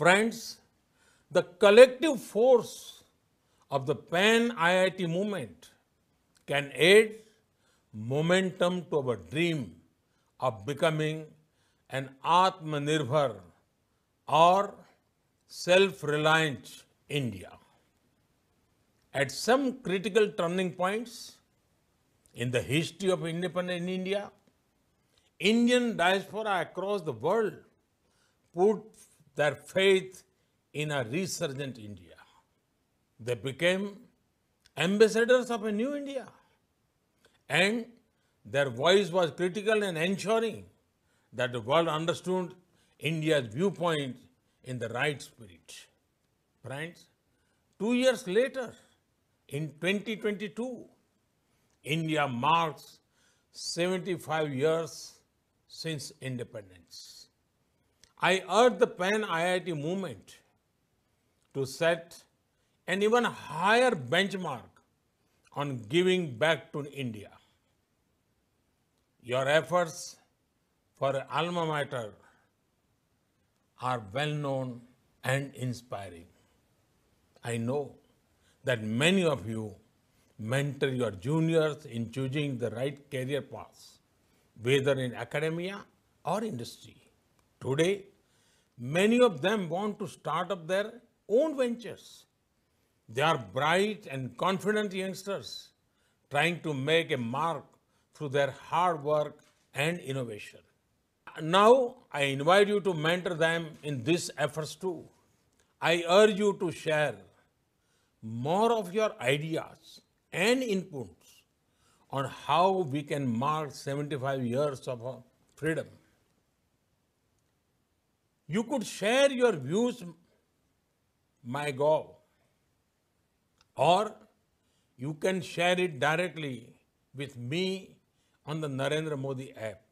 Friends, the collective force of the pan IIT movement can aid momentum to our dream of becoming an Atmanirbhar or self-reliant India. At some critical turning points in the history of independent India, Indian diaspora across the world put their faith in a resurgent India. They became ambassadors of a new India and their voice was critical in ensuring that the world understood India's viewpoint in the right spirit. Friends, two years later, in 2022, India marks 75 years since independence. I urge the Pan IIT movement to set an even higher benchmark on giving back to India. Your efforts for alma mater are well known and inspiring. I know that many of you mentor your juniors in choosing the right career paths, whether in academia or industry. Today, Many of them want to start up their own ventures. They are bright and confident youngsters trying to make a mark through their hard work and innovation. Now, I invite you to mentor them in these efforts too. I urge you to share more of your ideas and inputs on how we can mark 75 years of uh, freedom. You could share your views, my gov, or you can share it directly with me on the Narendra Modi app.